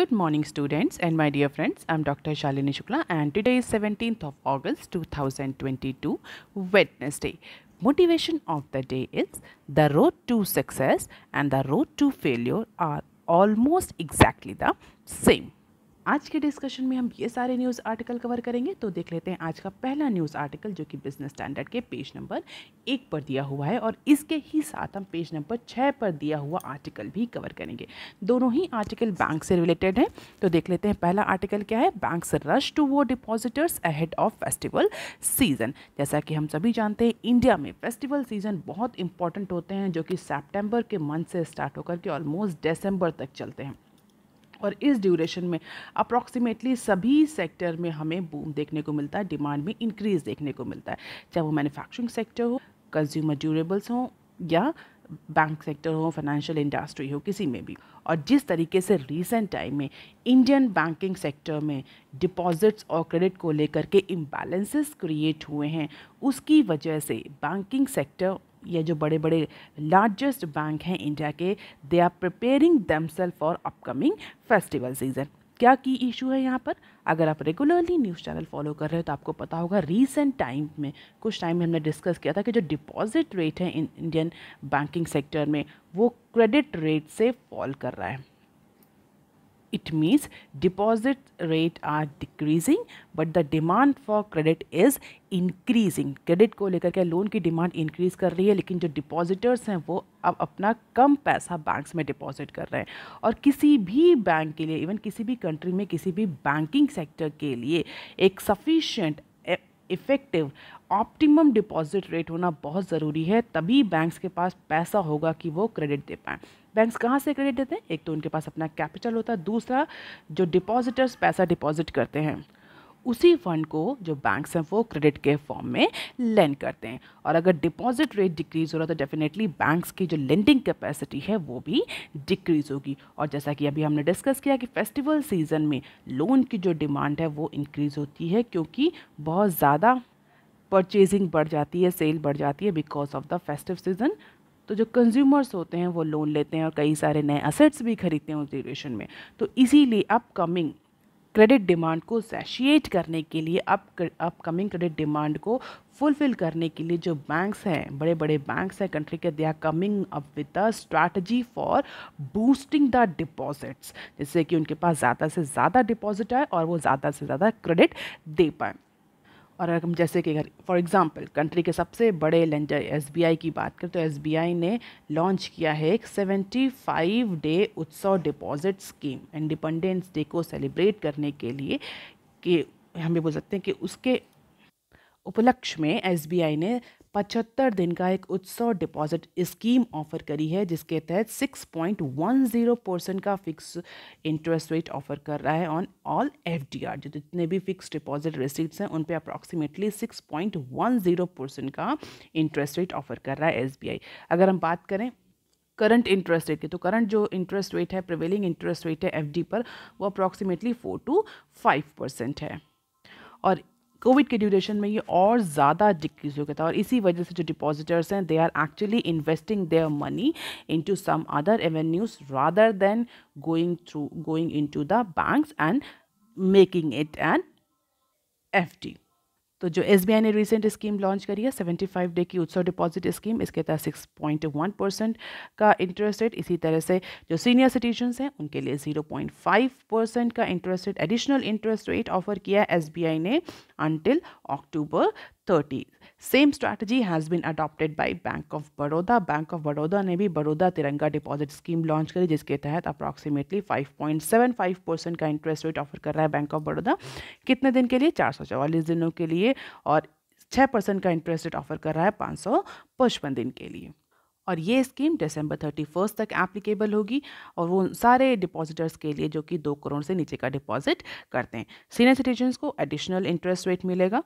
Good morning students and my dear friends, I'm Dr. Shalini Shukla and today is 17th of August 2022, Wednesday. Motivation of the day is the road to success and the road to failure are almost exactly the same. आज के discussion में हम ये सारे news article cover करेंगे तो देख लेते हैं आज का पहला न्यूज़ आर्टिकल जो कि बिजनेस स्टैंडर्ड के पेज नंबर एक पर दिया हुआ है और इसके ही साथ हम पेज नंबर छः पर दिया हुआ आर्टिकल भी कवर करेंगे दोनों ही आर्टिकल बैंक से रिलेटेड हैं तो देख लेते हैं पहला आर्टिकल क्या है बैंक से rush to woo depositors ahead of festival season जैसा कि हम सभी जानते हैं इंडिया में फेस्टिवल सीज़न बहुत इंपॉर्टेंट होते हैं जो कि सेप्टेम्बर के मंथ से स्टार्ट होकर के ऑलमोस्ट दिसंबर तक चलते हैं और इस ड्यूरेशन में अप्रॉक्सीमेटली सभी सेक्टर में हमें बूम देखने को मिलता है डिमांड में इंक्रीज़ देखने को मिलता है चाहे वो मैन्युफैक्चरिंग सेक्टर हो कंज्यूमर ड्यूरेबल्स हों या बैंक सेक्टर हो फाइनेंशियल इंडस्ट्री हो किसी में भी और जिस तरीके से रीसेंट टाइम में इंडियन बैंकिंग सेक्टर में डिपॉजिट्स और क्रेडिट को लेकर के इम्बैलेंसेस क्रिएट हुए हैं उसकी वजह से बैंकिंग सेक्टर ये जो बड़े बड़े लार्जेस्ट बैंक हैं इंडिया के they are preparing themselves for upcoming festival season क्या की इशू है यहाँ पर अगर आप रेगुलरली न्यूज़ चैनल फॉलो कर रहे हो तो आपको पता होगा रीसेंट टाइम में कुछ टाइम में हमने डिस्कस किया था कि जो डिपॉजिट रेट है इंडियन बैंकिंग सेक्टर में वो क्रेडिट रेट से फॉल कर रहा है It means deposit rate are decreasing but the demand for credit is increasing. Credit को लेकर के लोन की डिमांड इंक्रीज कर रही है लेकिन जो डिपॉजिटर्स हैं वो अब अपना कम पैसा बैंक्स में डिपॉजिट कर रहे हैं और किसी भी बैंक के लिए इवन किसी भी कंट्री में किसी भी बैंकिंग सेक्टर के लिए एक sufficient effective optimum deposit rate होना बहुत ज़रूरी है तभी बैंक्स के पास पैसा होगा कि वो क्रेडिट दे पाएँ बैंक्स कहाँ से क्रेडिट देते हैं एक तो उनके पास अपना कैपिटल होता है दूसरा जो डिपॉजिटर्स पैसा डिपॉजिट करते हैं उसी फंड को जो बैंक्स हैं वो क्रेडिट के फॉर्म में लेंड करते हैं और अगर डिपॉजिट रेट डिक्रीज़ हो रहा है तो डेफिनेटली बैंक्स की जो लेंडिंग कैपेसिटी है वो भी डिक्रीज़ होगी और जैसा कि अभी हमने डिस्कस किया कि फेस्टिवल सीज़न में लोन की जो डिमांड है वो इंक्रीज़ होती है क्योंकि बहुत ज़्यादा परचेजिंग बढ़ जाती है सेल बढ़ जाती है because of the festive season तो जो कंज्यूमर्स होते हैं वो लोन लेते हैं और कई सारे नए असेट्स भी खरीदते हैं उस ड्यूरेशन में तो इसीलिए अपकमिंग क्रेडिट डिमांड को सैशिएट करने के लिए अप अपकमिंग क्रेडिट डिमांड को फुलफिल करने के लिए जो बैंक्स हैं बड़े बड़े बैंक्स हैं कंट्री के they are coming up with the strategy for boosting the deposits जिससे कि उनके पास ज़्यादा से ज़्यादा डिपॉजिट आए और वो ज़्यादा से ज़्यादा क्रेडिट दे पाएँ और हम जैसे कि अगर फॉर एग्ज़ाम्पल कंट्री के सबसे बड़े लेंडर एसबीआई की बात करें तो एसबीआई ने लॉन्च किया है एक 75 day Utsav deposit scheme Independence Day को सेलिब्रेट करने के लिए कि हम ये बोल सकते हैं कि उसके उपलक्ष्य में एसबीआई ने पचहत्तर दिन का एक उत्सव डिपॉजिट स्कीम ऑफर करी है जिसके तहत 6.10 परसेंट का फिक्स इंटरेस्ट रेट ऑफर कर रहा है ऑन ऑल एफ जो जितने भी फिक्स डिपॉजिट रिसीट्स हैं उन पर अप्रॉक्सीमेटली 6.10 परसेंट का इंटरेस्ट रेट ऑफर कर रहा है एसबीआई अगर हम बात करें करंट इंटरेस्ट रेट की तो करंट जो इंटरेस्ट रेट है प्रिवेलिंग इंटरेस्ट रेट है डी पर वो approximately four to five percent है और कोविड के ड्यूरेशन में ये और ज़्यादा डिक्रीज हो गया था और इसी वजह से जो डिपॉजिटर्स हैं they are actually investing their money into some other avenues rather than going through going into the banks and making it an F D तो जो एस ने रिसेंट स्कीम लॉन्च करी है 75 डे की उत्सव डिपॉजिट स्कीम इसके तहत 6.1 percent का इंटरेस्ट रेट इसी तरह से जो सीनियर सिटीजन हैं उनके लिए 0.5 परसेंट का interest rate additional interest rate offer किया है एस ने until October 30 same strategy has been adopted by Bank of Baroda Bank of Baroda ने भी बड़ौदा तिरंगा डिपॉजिट स्कीम लॉन्च करी जिसके तहत अप्रॉक्सीमेटली 5.75 परसेंट का इंटरेस्ट रेट ऑफर कर रहा है बैंक ऑफ बड़ौदा कितने दिन के लिए चार सौ चवालीस दिनों के लिए और छः परसेंट का इंटरेस्ट रेट ऑफर कर रहा है पाँच सौ पचपन दिन के लिए और ये स्कीम दिसंबर थर्टी फर्स्ट तक एप्लीकेबल होगी और वो सारे डिपॉजिटर्स के लिए जो कि दो करोड़ से नीचे का डिपॉजिट करते हैं सीनियर सिटीजन को एडिशनल इंटरेस्ट रेट मिलेगा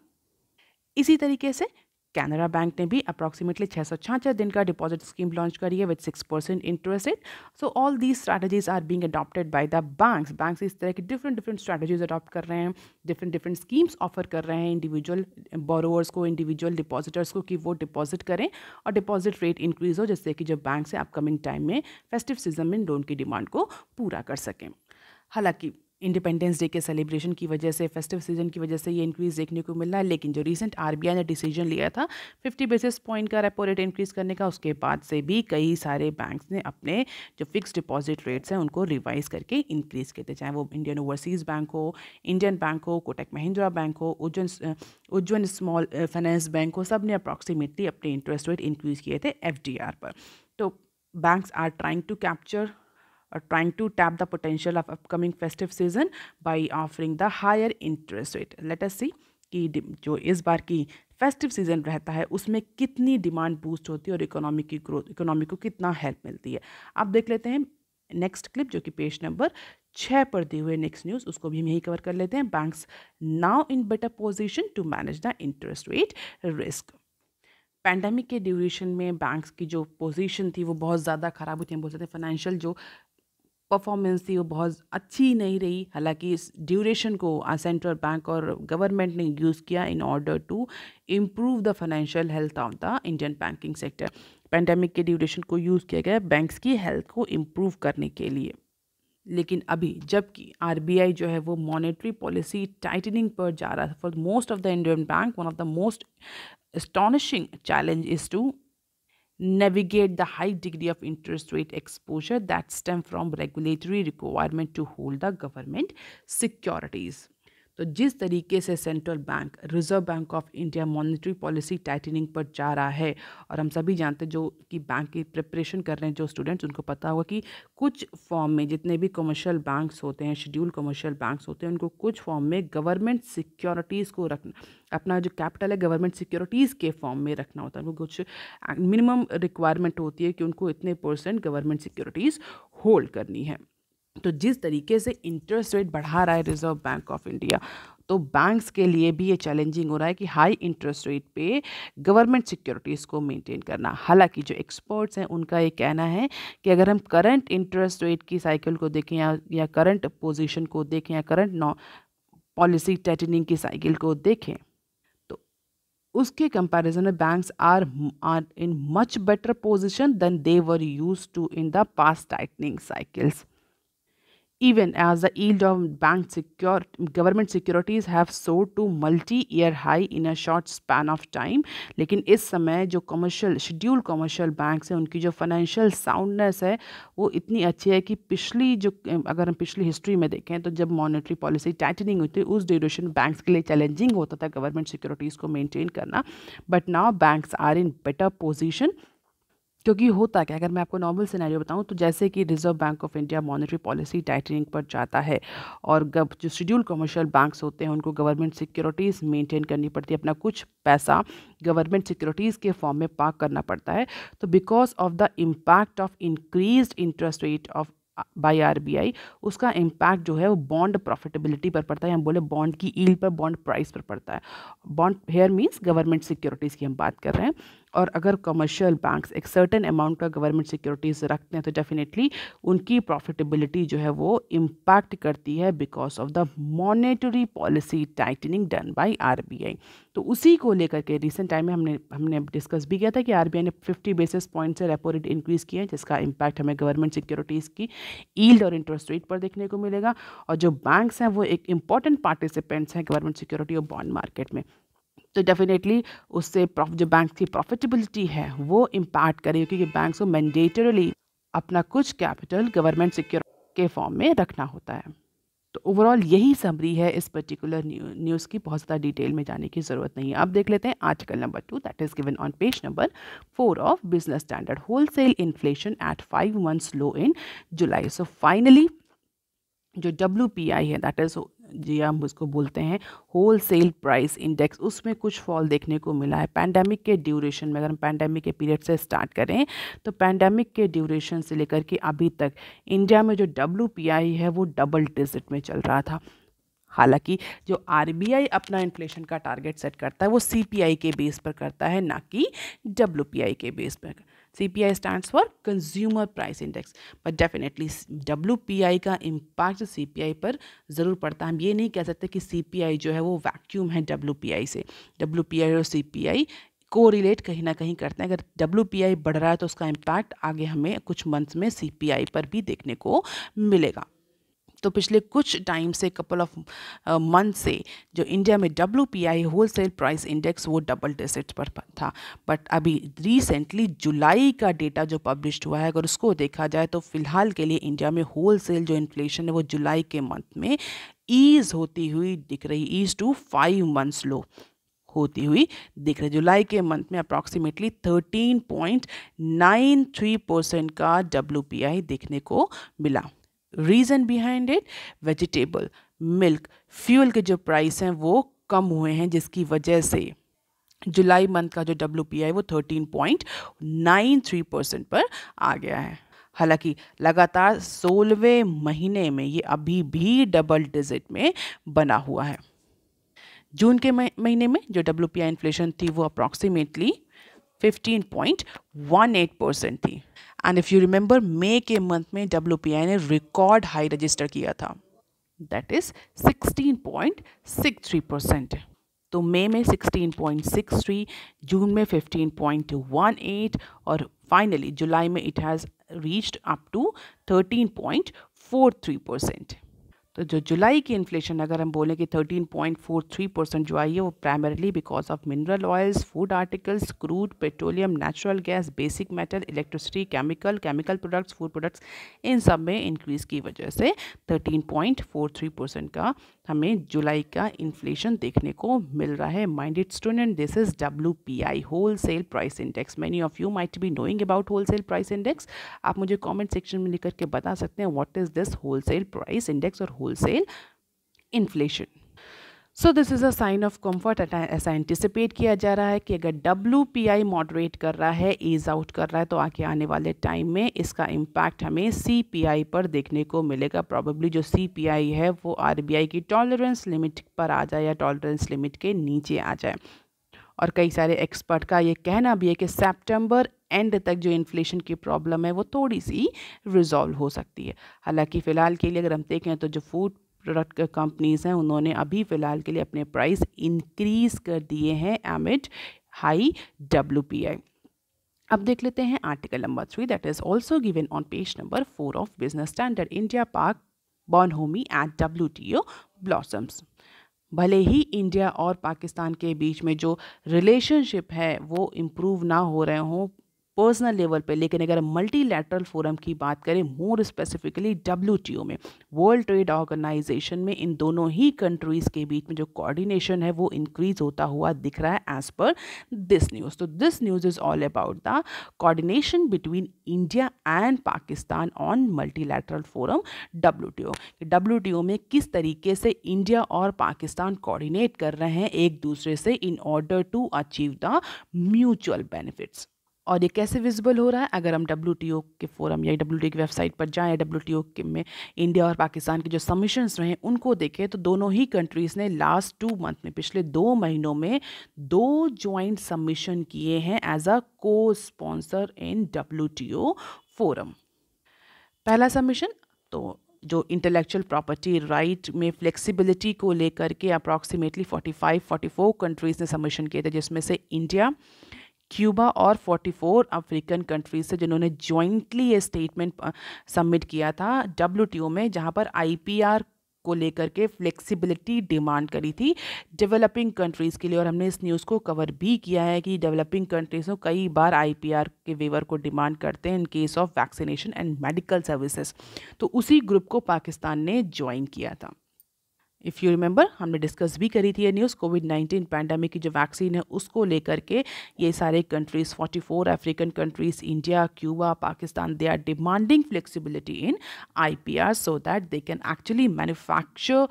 इसी तरीके से कैनरा बैंक ने भी अप्रॉक्सीमेटली छः सौ दिन का डिपॉजिट स्कीम लॉन्च करी है with six percent interest rate so all these strategies are being adopted by the banks banks इस तरह की डिफरेंट डिफरेंट स्ट्रैटेजीज अडॉप्ट कर रहे हैं डिफरेंट डिफरेंट स्कीम्स ऑफर कर रहे हैं इंडिविजुअल बोरोवर्स को इंडिविजुअल डिपॉजिटर्स को कि वो डिपॉजिट करें और डिपॉजिट रेट इंक्रीज हो जिससे कि जो बैंक से अपकमिंग टाइम में फेस्टिव सीजन में लोन की डिमांड को पूरा कर सकें हालांकि इंडिपेंडेंस डे के सेलिब्रेशन की वजह से फेस्टिव सीजन की वजह से ये इंक्रीज़ देखने को मिला है लेकिन जो रिसेंट आरबीआई ने डिसीजन लिया था 50 बेसिस पॉइंट का रेपो रेट इंक्रीज़ करने का उसके बाद से भी कई सारे बैंक्स ने अपने जो फिक्स डिपॉजिट रेट्स हैं उनको रिवाइज करके इंक्रीज़ किए थे चाहे वो इंडियन ओवरसीज़ बैंक हो इंडियन बैंक हो कोटक महिंद्रा बैंक हो Ujjivan Ujjivan Small Finance Bank हो सब ने अप्रॉक्सीमेटली अपने इंटरेस्ट रेट इंक्रीज़ किए थे एफ पर तो banks are trying to capture or trying to tap the potential of upcoming festive season by offering the higher interest rate. Let us see कि जो इस बार की फेस्टिव सीजन रहता है उसमें कितनी डिमांड बूस्ट होती है और इकोनॉमी की ग्रोथ इकोनॉमी को कितना हेल्प मिलती है आप देख लेते हैं नेक्स्ट क्लिप जो कि पेज नंबर छः पर दिए हुए नेक्स्ट न्यूज़ उसको भी हम यही कवर कर लेते हैं banks now in better position to manage the interest rate risk pandemic के ड्यूरेशन में बैंक्स की जो पोजीशन थी वो बहुत ज़्यादा ख़राब हुई थी हम बोल सकते हैं फाइनेंशियल जो परफॉर्मेंस थी वो बहुत अच्छी नहीं रही हालांकि इस ड्यूरेशन को सेंट्रल बैंक और गवर्नमेंट ने यूज़ किया in order to improve the financial health of the Indian banking sector pandemic के ड्यूरेशन को यूज़ किया गया बैंक्स की हेल्थ को इम्प्रूव करने के लिए लेकिन अभी जबकि आर जो है वो मॉनेटरी पॉलिसी टाइटनिंग पर जा रहा था for most of the Indian bank one of the most astonishing challenge is to navigate the high degree of interest rate exposure that stem from regulatory requirement to hold the government securities. तो जिस तरीके से central bank Reserve Bank of India monetary policy tightening पर जा रहा है और हम सभी जानते हैं जो कि बैंक की प्रिपरेशन कर रहे हैं जो स्टूडेंट्स उनको पता होगा कि कुछ फॉर्म में जितने भी कमर्शियल बैंक्स होते हैं शेड्यूल कमर्शियल बैंक्स होते हैं उनको कुछ फॉर्म में गवर्नमेंट सिक्योरिटीज़ को रखना अपना जो कैपिटल है गवर्नमेंट सिक्योरिटीज़ के फॉर्म में रखना होता है उनको कुछ मिनिमम रिक्वायरमेंट होती है कि उनको इतने परसेंट गवर्नमेंट सिक्योरिटीज़ होल्ड करनी है तो जिस तरीके से इंटरेस्ट रेट बढ़ा रहा है रिज़र्व बैंक ऑफ इंडिया तो बैंक्स के लिए भी ये चैलेंजिंग हो रहा है कि हाई इंटरेस्ट रेट पे गवर्नमेंट सिक्योरिटीज़ को मेंटेन करना हालांकि जो एक्सपर्ट्स हैं उनका ये कहना है कि अगर हम करंट इंटरेस्ट रेट की साइकिल को देखें या या करंट पोजीशन को देखें या करंट पॉलिसी टाइटनिंग की साइकिल को देखें तो उसके कंपेरिजन में banks are are in much better position than they were used to in the past tightening cycles even as the yield of bank secure, government securities have soared to multi-year high in a short span of time लेकिन इस समय जो commercial schedule commercial banks हैं उनकी जो financial soundness है वो इतनी अच्छी है कि पिछली जो अगर हम पिछली हिस्ट्री में देखें तो जब मॉनेटरी पॉलिसी टाइटनिंग हुई थी उस ड्यूरेशन बैंक्स के लिए चैलेंजिंग होता था गवर्नमेंट सिक्योरिटीज़ को मेंटेन करना but now banks are in better position क्योंकि होता क्या अगर मैं आपको नॉर्मल सिनेरियो बताऊं तो जैसे कि Reserve Bank of India monetary policy tightening पर जाता है और गब जो शेड्यूल कमर्शियल बैंक्स होते हैं उनको गवर्नमेंट सिक्योरिटीज़ मेंटेन करनी पड़ती है अपना कुछ पैसा गवर्नमेंट सिक्योरिटीज़ के फॉर्म में पार्क करना पड़ता है तो because of the impact of increase interest rate of B I उसका इम्पैक्ट जो है वो बॉन्ड प्रॉफिटेबिलिटी पर पड़ता है हम बोले बॉन्ड की ईल पर बॉन्ड प्राइस पर पड़ता है bond here means government securities की हम बात कर रहे हैं और अगर कमर्शियल बैंक्स एक सर्टेन अमाउंट का गवर्नमेंट सिक्योरिटीज़ रखते हैं तो डेफिनेटली उनकी प्रॉफिटेबिलिटी जो है वो इम्पैक्ट करती है because of the monetary policy tightening done by RBI तो उसी को लेकर के रिसेंट टाइम में हमने हमने डिस्कस भी किया था कि आर ने 50 बेसिस पॉइंट से रेपो रेट इंक्रीज़ किया है जिसका इम्पैक्ट हमें गवर्नमेंट सिक्योरिटीज़ की ईल्ड और इंटरेस्ट रेट पर देखने को मिलेगा और जो बैंक्स हैं वो एक इंपॉर्टेंट पार्टिसिपेंट्स हैं गवर्नमेंट सिक्योरिटी और बॉन्ड मार्केट में तो डेफिनेटली उससे जो बैंक की प्रॉफिटेबिलिटी है वो इम्पैक्ट करेगी क्योंकि बैंक को मैंडेटरली अपना कुछ कैपिटल गवर्नमेंट सिक्योर के फॉर्म में रखना होता है तो ओवरऑल यही समरी है इस पर्टिकुलर न्यूज़ की बहुत ज़्यादा डिटेल में जाने की ज़रूरत नहीं है अब देख लेते हैं article number two that is given on page number four of Business Standard wholesale inflation at five months low in July so finally जो डब्ल्यू पी आई है दैट इज़ जी हम उसको बोलते हैं होल सेल प्राइस इंडेक्स उसमें कुछ fall देखने को मिला है पैंडेमिक के ड्यूरेशन में अगर हम पैंडेमिक के पीरियड से स्टार्ट करें तो पैंडेमिक के ड्यूरेशन से लेकर के अभी तक इंडिया में जो डब्ल्यू है वो डबल डिजिट में चल रहा था हालांकि जो आर अपना इन्फ्लेशन का टारगेट सेट करता है वो सी के बेस पर करता है ना कि डब्ल्यू के बेस पर CPI stands for Consumer Price Index. But definitely W का इम्पैक्ट CPI पर ज़रूर पड़ता है हम ये नहीं कह सकते कि CPI जो है वो वैक्यूम है डब्ल्यू से डब्ल्यू और सी को रिलेट कहीं ना कहीं करते हैं अगर डब्ल्यू बढ़ रहा है तो उसका इम्पैक्ट आगे हमें कुछ मंथ्स में सी पी आई पर भी देखने को मिलेगा तो पिछले कुछ टाइम से कपल ऑफ मंथ से जो इंडिया में W P I wholesale price index वो डबल डिजिट पर था बट अभी रिसेंटली जुलाई का डेटा जो पब्लिश हुआ है अगर उसको देखा जाए तो फिलहाल के लिए इंडिया में होलसेल जो इन्फ्लेशन है वो जुलाई के मंथ में ईज होती हुई दिख रही ease to five months low होती हुई दिख रही जुलाई के मंथ में अप्रॉक्सीमेटली 13.93 परसेंट का डब्ल्यू देखने को मिला reason behind it vegetable milk fuel के जो प्राइस हैं वो कम हुए हैं जिसकी वजह से जुलाई मंथ का जो डब्ल्यू पी आई वो thirteen point nine three percent पर आ गया है हालांकि लगातार सोलहवें महीने में ये अभी भी डबल डिजिट में बना हुआ है जून के महीने में जो डब्ल्यू पी आई इन्फ्लेशन थी वो अप्रॉक्सीमेटली एट परसेंट थी and if you remember May के मंथ में डब्ल्यू ने रिकॉर्ड हाई रजिस्टर किया था दैट इज 16.63 परसेंट तो मे में 16.63 जून में 15.18 और फाइनली जुलाई में it has reached up to 13.43 percent तो जो जुलाई की इन्फ्लेशन अगर हम बोलें कि 13.43 परसेंट जो आई है वो primarily because of mineral oils food articles crude petroleum natural gas basic metal electricity chemical chemical products food products इन सब में इंक्रीज़ की वजह से 13.43 परसेंट का हमें जुलाई का इन्फ्लेशन देखने को मिल रहा है minded student this is W P I whole cell price index many of you might be knowing about whole cell price index आप मुझे कॉमेंट सेक्शन में लिख करके बता सकते हैं what is this whole cell price index और wholesale inflation so this is a sign of comfort ऐसा एंटिसिपेट किया जा रहा है कि अगर डब्ल्यू पी आई मॉडरेट कर रहा है एज आउट कर रहा है तो आगे आने वाले टाइम में इसका इम्पैक्ट हमें सी पी आई पर देखने को मिलेगा प्रॉबेबली जो सी पी आई है वो आर बी आई की टॉलरेंस लिमिट पर आ जाए या टॉलरेंस लिमिट के नीचे आ जाए और कई सारे एक्सपर्ट का ये कहना भी है कि सेप्टेम्बर एंड तक जो इन्फ्लेशन की प्रॉब्लम है वो थोड़ी सी रिजॉल्व हो सकती है हालांकि फ़िलहाल के लिए अगर हम देखें तो जो फूड प्रोडक्ट कंपनीज़ हैं उन्होंने अभी फ़िलहाल के लिए अपने प्राइस इंक्रीज़ कर दिए हैं amid high W P I अब देख लेते हैं article number three that is also given on page number four of Business Standard India Pak bonhomie at W T O blossoms भले ही इंडिया और पाकिस्तान के बीच में जो रिलेशनशिप है वो इम्प्रूव ना हो रहे हों पर्सनल लेवल पे लेकिन अगर मल्टीलैटरल फोरम की बात करें मोर स्पेसिफिकली डब्ल्यू में वर्ल्ड ट्रेड ऑर्गेनाइजेशन में इन दोनों ही कंट्रीज़ के बीच में जो कोऑर्डिनेशन है वो इंक्रीज होता हुआ दिख रहा है एज पर दिस न्यूज़ तो this news is all about the coordination between India and Pakistan on multilateral forum W T में किस तरीके से इंडिया और पाकिस्तान कोऑर्डिनेट कर रहे हैं एक दूसरे से in order to achieve the mutual benefits और ये कैसे विजिबल हो रहा है अगर हम डब्ल्यू के फोरम या डब्ल्यू की वेबसाइट पर जाएँ डब्ल्यू के में इंडिया और पाकिस्तान के जो सबमिशंस रहे उनको देखें तो दोनों ही कंट्रीज़ ने लास्ट टू मंथ में पिछले दो महीनों में दो जॉइंट सबमिशन किए हैं as a cosponsor in W forum पहला सबमिशन तो जो इंटेलेक्चुअल प्रॉपर्टी राइट में फ्लेक्सिबिलिटी को लेकर के अप्रॉक्सीमेटली 45 44 कंट्रीज़ ने सबमिशन किए थे जिसमें से इंडिया क्यूबा और 44 अफ्रीकन कंट्रीज से जिन्होंने जॉइंटली ये स्टेटमेंट सबमिट किया था डब्ल्यू में जहाँ पर आई को लेकर के फ्लेक्सिबिलिटी डिमांड करी थी डेवलपिंग कंट्रीज़ के लिए और हमने इस न्यूज़ को कवर भी किया है कि डेवलपिंग कंट्रीज़ को कई बार आईपीआर के वेवर को डिमांड करते हैं in case of vaccination and medical services तो उसी ग्रुप को पाकिस्तान ने ज्वाइन किया था इफ़ यू रिमेंबर हमने डिस्कस भी करी थी ये न्यूज़ कोविड नाइन्टीन पैंडमिक की जो वैक्सीन है उसको लेकर के ये सारे countries 44 African countries India Cuba Pakistan they are demanding flexibility in I so that they can actually manufacture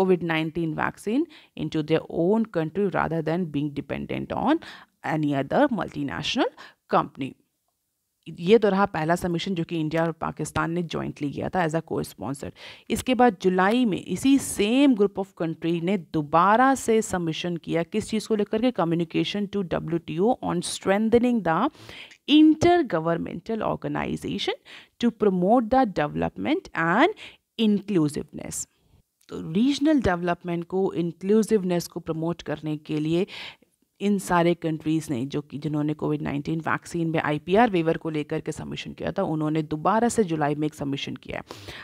vaccine in to their own country rather rather being dependent on any other multi national company ये तो रहा पहला submission जो कि India और पाकिस्तान ने jointly किया था एज अ को स्पॉन्सर इसके बाद जुलाई में इसी सेम ग्रुप ऑफ कंट्री ने दोबारा से सबमिशन किया किस चीज़ को लेकर के communication to W T O on strengthening the inter governmental organisation to promote the development and inclusiveness तो रीजनल डेवलपमेंट को इंक्लूसिवनेस को प्रमोट करने के लिए इन सारे कंट्रीज़ ने जो कि जिन्होंने कोविड नाइन्टीन वैक्सीन में आईपीआर वेवर को लेकर के सबमिशन किया था उन्होंने दोबारा से जुलाई में एक सबमिशन किया है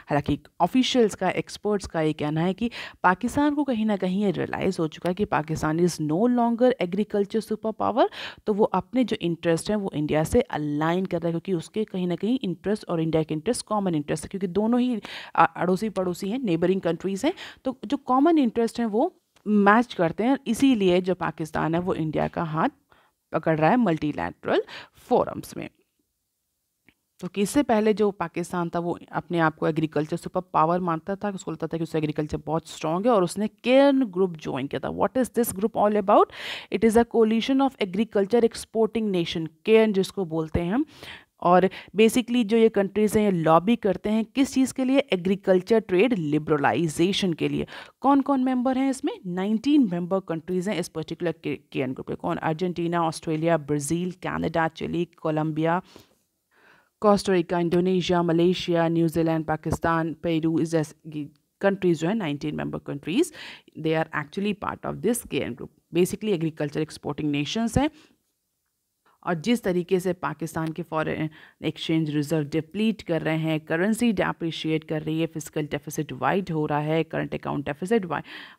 हालांकि ऑफिशियल्स का एक्सपर्ट्स का ये कहना है कि पाकिस्तान को कहीं ना कहीं ये रियलाइज़ हो चुका है कि Pakistan is no longer agriculture super power तो वो अपने जो इंटरेस्ट हैं वो इंडिया से अलाइन कर रहा है क्योंकि उसके कहीं ना कहीं इंटरेस्ट और इंडिया के इंटरेस्ट कॉमन इंटरेस्ट है क्योंकि दोनों ही अड़ोसी पड़ोसी हैं नेबरिंग कंट्रीज़ हैं तो जो कॉमन इंटरेस्ट हैं वो मैच करते हैं इसीलिए जो पाकिस्तान है वो इंडिया का हाथ पकड़ रहा है मल्टीलैटरल फोरम्स में तो इससे पहले जो पाकिस्तान था वो अपने आप को एग्रीकल्चर सुपर पावर मानता था उसको लगता था कि उसका एग्रीकल्चर बहुत स्ट्रांग है और उसने केयर्न ग्रुप ज्वाइन किया था what is this group all about it is a coalition of agriculture exporting nation Cairns जिसको बोलते हैं और बेसिकली जो ये कंट्रीज़ हैं ये लॉबी करते हैं किस चीज़ के लिए एग्रीकल्चर ट्रेड लिबरलाइजेशन के लिए कौन कौन मेंबर हैं इसमें 19 मेंबर कंट्रीज़ हैं इस पर्टिकुलर के एन ग्रुप के कौन Argentina Australia Brazil Canada Chile Colombia Costa Rica Indonesia Malaysia New Zealand Pakistan Peru is countries जो हैं nineteen member countries they are actually part of this Cairns group basically agriculture exporting nations हैं और जिस तरीके से पाकिस्तान के फॉरेन एक्सचेंज रिजर्व डिप्लीट कर रहे हैं करेंसी डेप्रिशिएट कर रही है फिजिकल डेफिसिट वाइड हो रहा है करंट अकाउंट डेफिसिट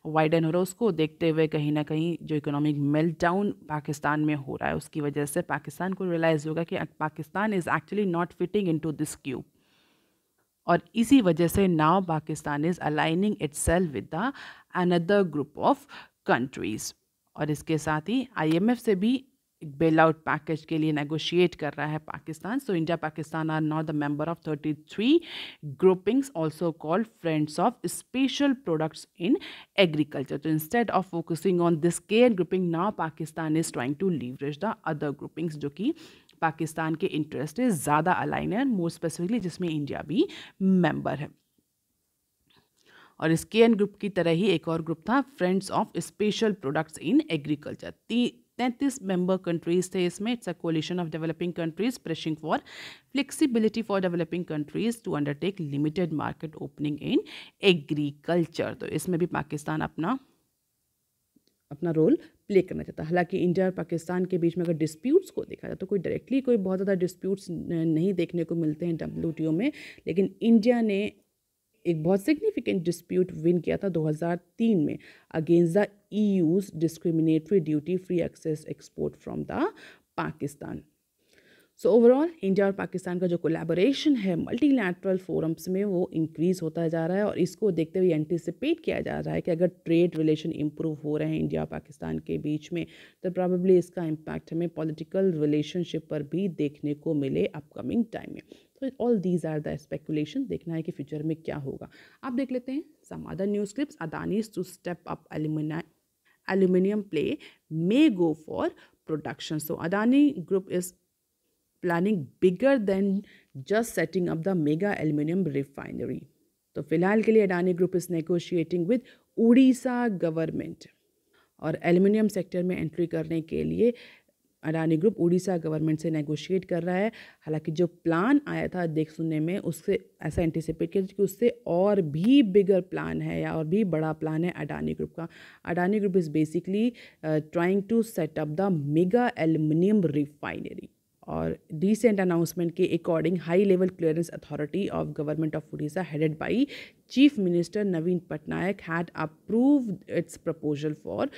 वाइडन हो रहा है उसको देखते हुए कहीं ना कहीं जो इकोनॉमिक मेल्टाउन पाकिस्तान में हो रहा है उसकी वजह से पाकिस्तान को रियलाइज़ होगा कि Pakistan is actually not fitting in this cube और इसी वजह से now Pakistan is aligning itself with the another group of countries और इसके साथ ही आईएमएफ से भी एक बेल आउट पैकेज के लिए नेगोशिएट कर रहा है Pakistan so India Pakistan are not the member of thirty three groupings also called friends of special products in agriculture तो instead of focusing on this Cairns grouping now Pakistan is trying to leverage the other groupings जो कि पाकिस्तान के interest ज़्यादा align है more specifically जिसमें India भी member है और इस के ग्रुप की तरह ही एक और ग्रुप था friends of special products in agriculture तैंतीस मेंबर कंट्रीज थे इसमें it's a coalition of developing countries pressing for flexibility for developing countries to undertake limited market opening in agriculture तो इसमें भी पाकिस्तान अपना अपना रोल प्ले करना चाहता है हालांकि इंडिया और पाकिस्तान के बीच में अगर डिस्प्यूट्स को देखा जाए तो कोई डायरेक्टली कोई बहुत ज़्यादा डिस्प्यूट्स नहीं देखने को मिलते हैं डब्ल्यू में लेकिन इंडिया ने एक बहुत सिग्निफिकेंट डिस्प्यूट विन किया था 2003 में against the EU's discriminatory duty free access export from the Pakistan so overall India और पाकिस्तान का जो कोलैबोरेशन है मल्टीलैटरल फोरम्स में वो इंक्रीज़ होता जा रहा है और इसको देखते हुए एंटिसिपेट किया जा रहा है कि अगर ट्रेड रिलेशन इम्प्रूव हो रहे हैं इंडिया और पाकिस्तान के बीच में तो प्रॉबेबली इसका इम्पैक्ट हमें पॉलिटिकल रिलेशनशिप पर भी देखने को मिले अपकमिंग टाइम में तो all these are the speculation देखना है कि फ्यूचर में क्या होगा आप देख लेते हैं some other news clips Adani's to step up aluminium play may go for production so Adani group is planning bigger than just setting up the mega aluminium refinery तो फिलहाल के लिए Adani group is negotiating with Orissa government और aluminium sector में entry करने के लिए Adani group Orissa government से नेगोशिएट कर रहा है हालांकि जो प्लान आया था देख सुनने में उससे ऐसा एंटिसिपेट किया कि उससे और भी बिगर प्लान है या और भी बड़ा प्लान है अडानी ग्रुप का Adani group is basically trying to set up the mega aluminium refinery और डिसेंट अनाउंसमेंट के according high level clearance authority of government of Orissa headed by chief minister Naveen Patnaik had approve its proposal for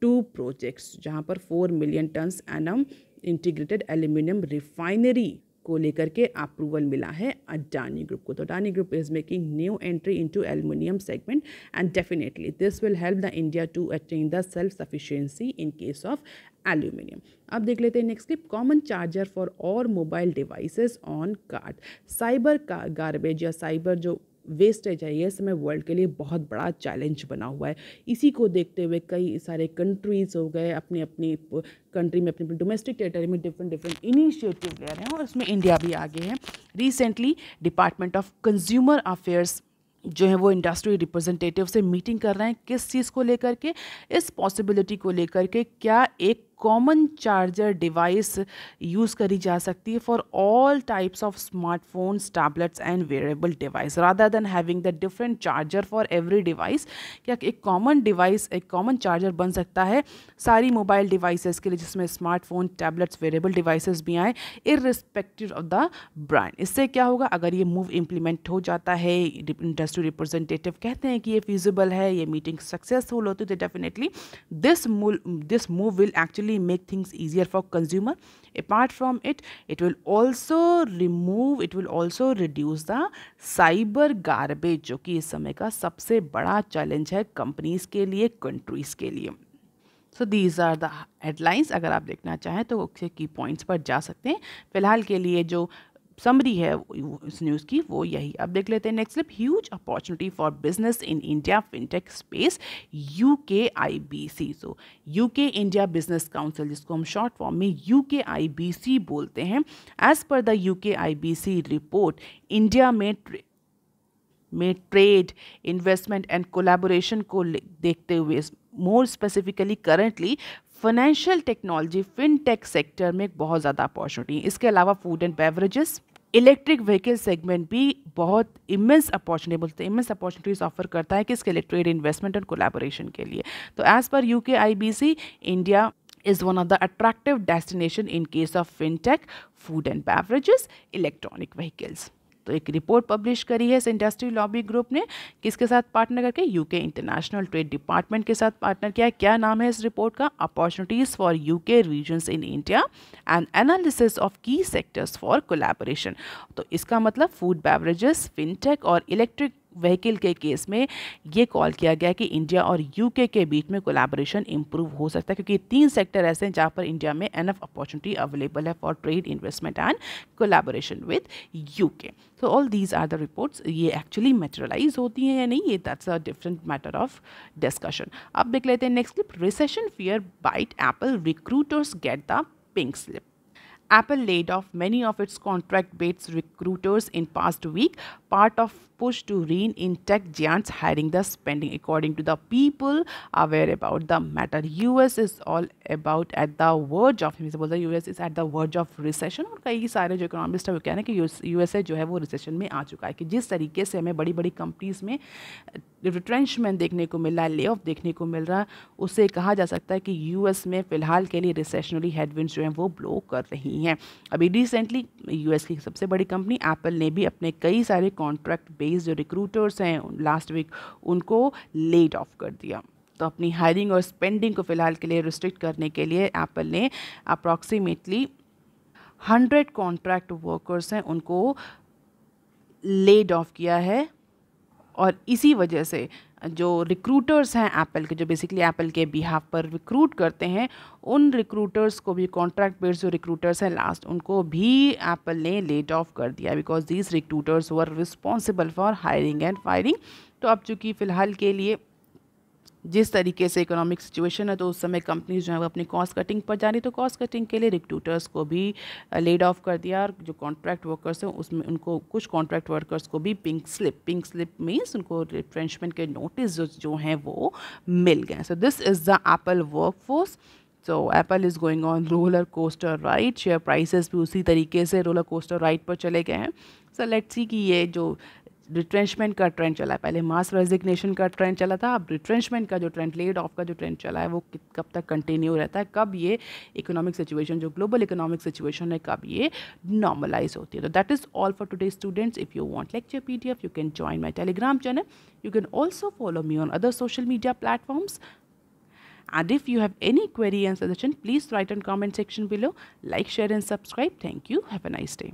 two projects जहाँ पर four million tons annum integrated aluminium refinery को लेकर के approval मिला है Adani group को तो Adani group is making new entry into aluminium segment and definitely this will help the India to attain the self sufficiency in case of aluminium अब देख लेते हैं next clip common charger for और mobile devices on card cyber का garbage या cyber जो wastage है ये समय वर्ल्ड के लिए बहुत बड़ा चैलेंज बना हुआ है इसी को देखते हुए कई सारे कंट्रीज़ हो गए अपने अपनी कंट्री में अपने अपने डोमेस्टिक टेरिटरी में डिफरेंट डिफरेंट इनिशिएटिव ले रहे हैं और उसमें इंडिया भी आगे है recently department of consumer affairs जो है वो इंडस्ट्री रिप्रेजेंटेटिव से मीटिंग कर रहे हैं किस चीज़ को लेकर के इस पॉसिबिलिटी को लेकर के क्या एक कॉमन चार्जर डिवाइस यूज़ करी जा सकती है for all types of smartphones tablets and wearable device rather than having the different charger for every device क्या एक कॉमन डिवाइस एक कॉमन चार्जर बन सकता है सारी मोबाइल डिवाइसेस के लिए जिसमें स्मार्टफोन टैबलेट्स वेरेबल डिवाइसेस भी आए इरिस्पेक्टिव ऑफ द ब्रांड इससे क्या होगा अगर ये मूव इम्प्लीमेंट हो जाता है इंडस्ट्री रिप्रेजेंटेटिव कहते हैं कि ये फिजिबल है ये मीटिंग सक्सेसफुल होती तो definitely this this move will actually definitely make things easier for consumer apart from it it will also remove it will also reduce the cyber garbage जो कि इस समय का सबसे बड़ा चैलेंज है कंपनीज के लिए कंट्रीज़ के लिए so these are the headlines अगर आप देखना चाहें तो उसके की पॉइंट्स पर जा सकते हैं फिलहाल के लिए जो समरी है इस न्यूज़ की वो यही अब देख लेते हैं next slip huge opportunity for business in India fintech space U K I B C so U K India Business Council जिसको हम शॉर्ट फॉर्म में यू के आई बी सी बोलते हैं as per the U K I B C report India में में trade investment and collaboration को देखते हुए more specifically currently financial technology fintech sector में बहुत ज़्यादा अपॉर्चुनिटी इसके अलावा food and beverages electric vehicle segment भी बहुत इमेंस अपॉर्चुनिटी बोलते हैं इमेंस अपॉर्चुनिटीज़ ऑफर करता है किसके लिए ट्रेड इन्वेस्टमेंट एंड कोलाबोरेशन के लिए तो एज़ पर U K I B C India is one of the attractive destination in case of fintech food and beverages electronic vehicles तो एक रिपोर्ट पब्लिश करी है इस इंडस्ट्री लॉबी ग्रुप ने किसके साथ पार्टनर करके यूके इंटरनेशनल ट्रेड डिपार्टमेंट के साथ पार्टनर किया क्या नाम है इस रिपोर्ट का opportunities for UK region in India and analysis of key sectors for collaboration तो इसका मतलब फूड बेवरेजेस फिनटेक और इलेक्ट्रिक व्हीकल के केस में ये कॉल किया गया कि इंडिया और यूके के बीच में कोलैबोरेशन इंप्रूव हो सकता है क्योंकि तीन सेक्टर ऐसे हैं जहाँ पर इंडिया में एनफ अपॉर्चुनिटी अवेलेबल है for trade investment and collaboration with UK so all these are the reports ये एक्चुअली मेटेरलाइज होती हैं या नहीं ये that's a different matter of discussion अब देख लेते हैं next clip recession fear bite Apple recruiters get the pink slip Apple laid off many of its contract based recruiters in past week part of push to rein in tech giants hiring the spending according to the people aware about the matter us is all about at the verge of जैसे बोलते हैं US is at the verge of recession और कई सारे जो economist है वो कह रहे हैं कि यूएसए जो है वो रिसेशन में आ चुका है कि जिस तरीके से हमें बड़ी बड़ी कंपनीज में रिट्रेंचमेंट uh, देखने को मिल रहा है ले ऑफ देखने को मिल रहा है उसे कहा जा सकता है कि यूएस में फ़िलहाल के लिए रिसेशनरी हेडविंड जो हैं वो ब्लो कर रही हैं अभी रिसेंटली यूएस की सबसे बड़ी कंपनी एप्पल ने भी अपने कई सारे कॉन्ट्रैक्ट बेस्ड जो रिक्रूटर्स हैं लास्ट वीक उनको लेट ऑफ कर दिया तो अपनी हायरिंग और स्पेंडिंग को फ़िलहाल के लिए रिस्ट्रिक्ट करने के लिए एप्पल ने अप्रॉक्सीमेटली हंड्रेड कॉन्ट्रैक्ट वर्कर्स हैं उनको लेड ऑफ किया है और इसी वजह से जो रिक्रूटर्स हैं एप्पल के जो बेसिकली एप्पल के बिहाफ पर रिक्रूट करते हैं उन रिक्रूटर्स को भी कॉन्ट्रैक्ट बेस्ड जो रिक्रूटर्स हैं लास्ट उनको भी एप्पल ने लेट ऑफ कर दिया because these recruiters were responsible for hiring and firing तो अब चूँकि फ़िलहाल के लिए जिस तरीके से इकोनॉमिक सिचुएशन है तो उस समय कंपनीज जो है वो अपनी कॉस्ट कटिंग पर जा रही तो कॉस्ट कटिंग के लिए रिक्रूटर्स को भी लेड ऑफ कर दिया और जो कॉन्ट्रैक्ट वर्कर्स हैं उसमें उनको कुछ कॉन्ट्रैक्ट वर्कर्स को भी pink slip pink slip means उनको रिफ्रेंशमेंट के नोटिस जो, जो हैं वो मिल गए so this is the Apple workforce so Apple is going on roller coaster right share prices भी उसी तरीके से रोलर कोस्टर राइट पर चले गए हैं सो लेट्स सी कि ये जो रिट्रेंचमेंट का ट्रेंड चला है पहले मास रेजिग्नेशन का ट्रेंड चला था अब रिट्रेंचमेंट का जो ट्रेंड लेड ऑफ का जो ट्रेंड चला है वो कब तक कंटिन्यू रहता है कब ये इकोनॉमिक सिचुएशन जो ग्लोबल इकोनॉमिक सिचुएशन है कब ये नॉर्मलाइज होती है तो that is all for today students if you want lecture P D F you can join my Telegram channel you can also follow me on other social media platforms and if you have any query and suggestion please write and comment section below like share and subscribe thank you have a nice day